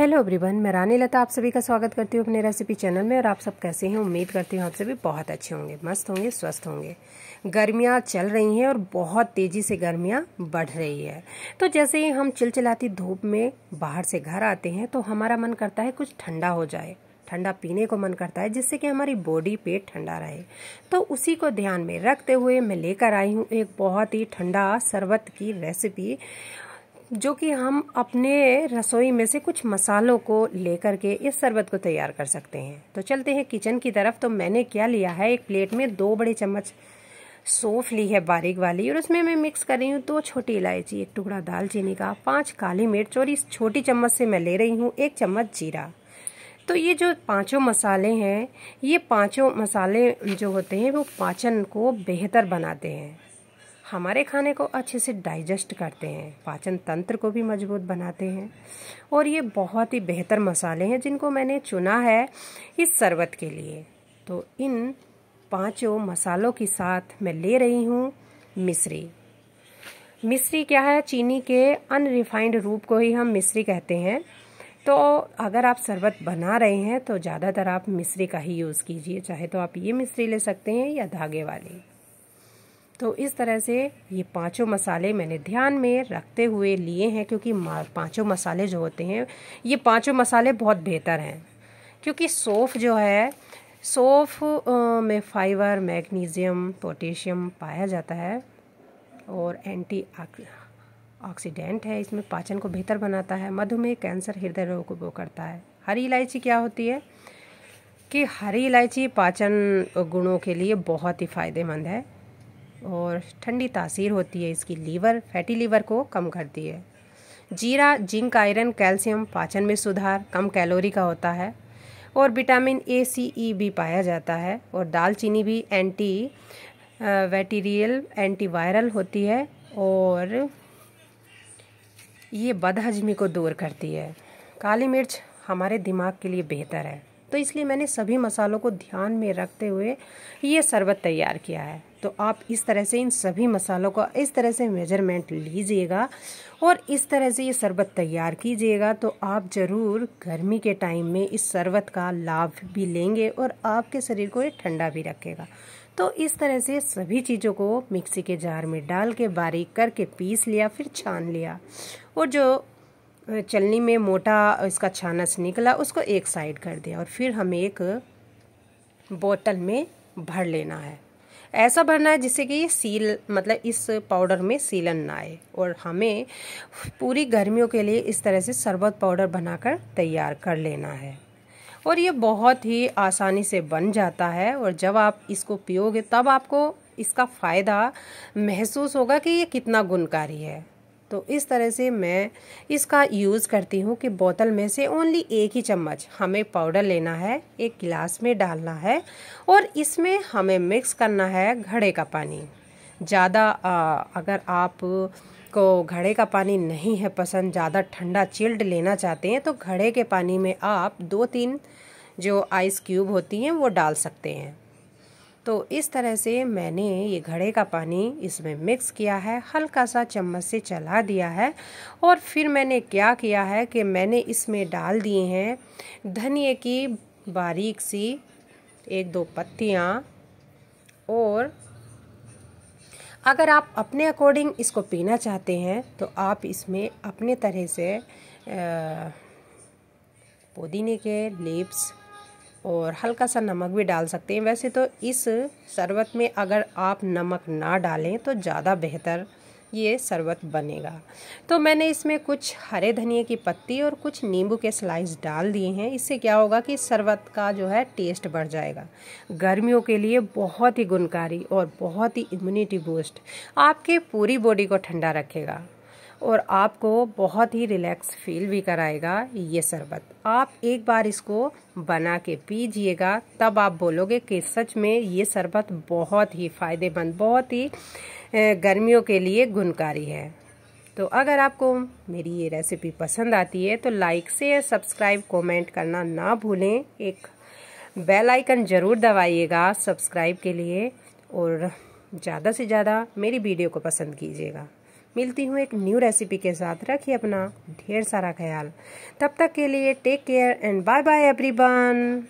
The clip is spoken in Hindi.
हेलो एवरीवन मैं रानी लता आप सभी का स्वागत करती हूँ अपने रेसिपी चैनल में और आप सब कैसे हैं उम्मीद करती हूँ आप सभी बहुत अच्छे होंगे मस्त होंगे स्वस्थ होंगे गर्मियाँ चल रही हैं और बहुत तेज़ी से गर्मियाँ बढ़ रही है तो जैसे ही हम चिलचिलाती धूप में बाहर से घर आते हैं तो हमारा मन करता है कुछ ठंडा हो जाए ठंडा पीने को मन करता है जिससे कि हमारी बॉडी पेट ठंडा रहे तो उसी को ध्यान में रखते हुए मैं लेकर आई हूँ एक बहुत ही ठंडा शरबत की रेसिपी जो कि हम अपने रसोई में से कुछ मसालों को लेकर के इस शरबत को तैयार कर सकते हैं तो चलते हैं किचन की तरफ तो मैंने क्या लिया है एक प्लेट में दो बड़े चम्मच सौंफ ली है बारीक वाली और उसमें मैं मिक्स कर रही हूँ दो छोटी इलायची एक टुकड़ा दालचीनी का पांच काली मिर्च और इस छोटी चम्मच से मैं ले रही हूँ एक चम्मच जीरा तो ये जो पांचों मसाले हैं ये पांचों मसाले जो होते हैं वो पाचन को बेहतर बनाते हैं हमारे खाने को अच्छे से डाइजेस्ट करते हैं पाचन तंत्र को भी मजबूत बनाते हैं और ये बहुत ही बेहतर मसाले हैं जिनको मैंने चुना है इस शरबत के लिए तो इन पांचों मसालों के साथ मैं ले रही हूँ मिश्री मिश्री क्या है चीनी के अनरिफाइंड रूप को ही हम मिश्री कहते हैं तो अगर आप शरबत बना रहे हैं तो ज़्यादातर आप मिश्री का ही यूज़ कीजिए चाहे तो आप ये मिश्री ले सकते हैं या धागे वाली तो इस तरह से ये पांचों मसाले मैंने ध्यान में रखते हुए लिए हैं क्योंकि पांचों मसाले जो होते हैं ये पांचों मसाले बहुत बेहतर हैं क्योंकि सोफ जो है सोफ में फाइबर मैग्नीशियम पोटेशियम पाया जाता है और एंटी ऑक्सीडेंट है इसमें पाचन को बेहतर बनाता है मधुमेह कैंसर हृदय रोग को करता है हरी इलायची क्या होती है कि हरी इलायची पाचन गुणों के लिए बहुत ही फ़ायदेमंद है और ठंडी तासीर होती है इसकी लीवर फैटी लीवर को कम करती है जीरा जिंक आयरन कैल्शियम पाचन में सुधार कम कैलोरी का होता है और विटामिन ए सी ई भी पाया जाता है और दालचीनी भी एंटी एंटी एंटीवायरल होती है और ये बदहजमी को दूर करती है काली मिर्च हमारे दिमाग के लिए बेहतर है तो इसलिए मैंने सभी मसालों को ध्यान में रखते हुए ये शरबत तैयार किया है तो आप इस तरह से इन सभी मसालों का इस तरह से मेजरमेंट लीजिएगा और इस तरह से ये शरबत तैयार कीजिएगा तो आप ज़रूर गर्मी के टाइम में इस शरबत का लाभ भी लेंगे और आपके शरीर को ये ठंडा भी रखेगा तो इस तरह से सभी चीज़ों को मिक्सी के जार में डाल के बारीक करके पीस लिया फिर छान लिया और जो चलनी में मोटा इसका छानस निकला उसको एक साइड कर दिया और फिर हमें एक बोतल में भर लेना है ऐसा भरना है जिससे कि ये सील मतलब इस पाउडर में सीलन ना आए और हमें पूरी गर्मियों के लिए इस तरह से शरबत पाउडर बनाकर तैयार कर लेना है और ये बहुत ही आसानी से बन जाता है और जब आप इसको पियोगे तब आपको इसका फ़ायदा महसूस होगा कि ये कितना गुणकारी है तो इस तरह से मैं इसका यूज़ करती हूँ कि बोतल में से ओनली एक ही चम्मच हमें पाउडर लेना है एक गिलास में डालना है और इसमें हमें मिक्स करना है घड़े का पानी ज़्यादा अगर आप को घड़े का पानी नहीं है पसंद ज़्यादा ठंडा चिल्ड लेना चाहते हैं तो घड़े के पानी में आप दो तीन जो आइस क्यूब होती हैं वो डाल सकते हैं तो इस तरह से मैंने ये घड़े का पानी इसमें मिक्स किया है हल्का सा चम्मच से चला दिया है और फिर मैंने क्या किया है कि मैंने इसमें डाल दिए हैं धनिए की बारीक सी एक दो पत्तियाँ और अगर आप अपने अकॉर्डिंग इसको पीना चाहते हैं तो आप इसमें अपने तरह से पुदीने के लिप्स और हल्का सा नमक भी डाल सकते हैं वैसे तो इस शरबत में अगर आप नमक ना डालें तो ज़्यादा बेहतर ये शरबत बनेगा तो मैंने इसमें कुछ हरे धनिए की पत्ती और कुछ नींबू के स्लाइस डाल दिए हैं इससे क्या होगा कि शरबत का जो है टेस्ट बढ़ जाएगा गर्मियों के लिए बहुत ही गुणकारी और बहुत ही इम्यूनिटी बूस्ट आपके पूरी बॉडी को ठंडा रखेगा और आपको बहुत ही रिलैक्स फील भी कराएगा ये शरबत आप एक बार इसको बना के पीजिएगा तब आप बोलोगे कि सच में ये शरबत बहुत ही फ़ायदेमंद बहुत ही गर्मियों के लिए गुणकारी है तो अगर आपको मेरी ये रेसिपी पसंद आती है तो लाइक से सब्सक्राइब कमेंट करना ना भूलें एक बेल आइकन ज़रूर दबाइएगा सब्सक्राइब के लिए और ज़्यादा से ज़्यादा मेरी वीडियो को पसंद कीजिएगा मिलती हूँ एक न्यू रेसिपी के साथ रखिए अपना ढेर सारा ख्याल तब तक के लिए take care and bye bye everyone